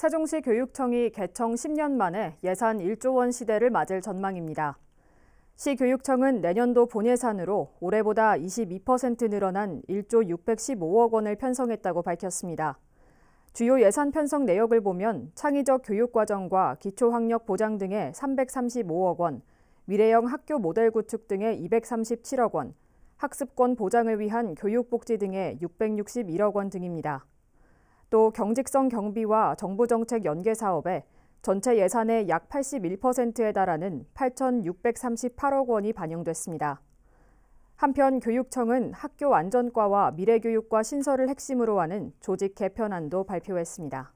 세종시 교육청이 개청 10년 만에 예산 1조 원 시대를 맞을 전망입니다. 시 교육청은 내년도 본예산으로 올해보다 22% 늘어난 1조 615억 원을 편성했다고 밝혔습니다. 주요 예산 편성 내역을 보면 창의적 교육과정과 기초학력 보장 등에 335억 원, 미래형 학교 모델 구축 등에 237억 원, 학습권 보장을 위한 교육복지 등에 661억 원 등입니다. 또 경직성 경비와 정부 정책 연계 사업에 전체 예산의 약 81%에 달하는 8,638억 원이 반영됐습니다. 한편 교육청은 학교 안전과와 미래교육과 신설을 핵심으로 하는 조직 개편안도 발표했습니다.